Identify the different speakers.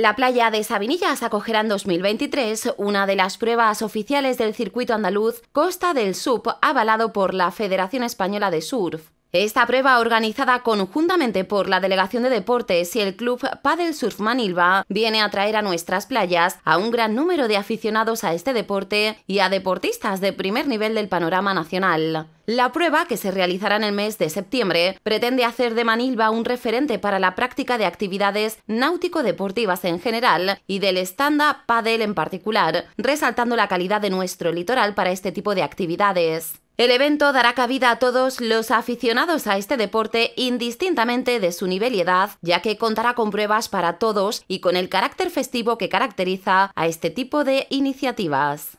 Speaker 1: La playa de Sabinillas acogerá en 2023 una de las pruebas oficiales del circuito andaluz Costa del Sub, avalado por la Federación Española de Surf. Esta prueba, organizada conjuntamente por la Delegación de Deportes y el Club Padel Surf Manilva, viene a traer a nuestras playas a un gran número de aficionados a este deporte y a deportistas de primer nivel del panorama nacional. La prueba, que se realizará en el mes de septiembre, pretende hacer de Manilva un referente para la práctica de actividades náutico-deportivas en general y del stand Padel en particular, resaltando la calidad de nuestro litoral para este tipo de actividades. El evento dará cabida a todos los aficionados a este deporte indistintamente de su nivel y edad, ya que contará con pruebas para todos y con el carácter festivo que caracteriza a este tipo de iniciativas.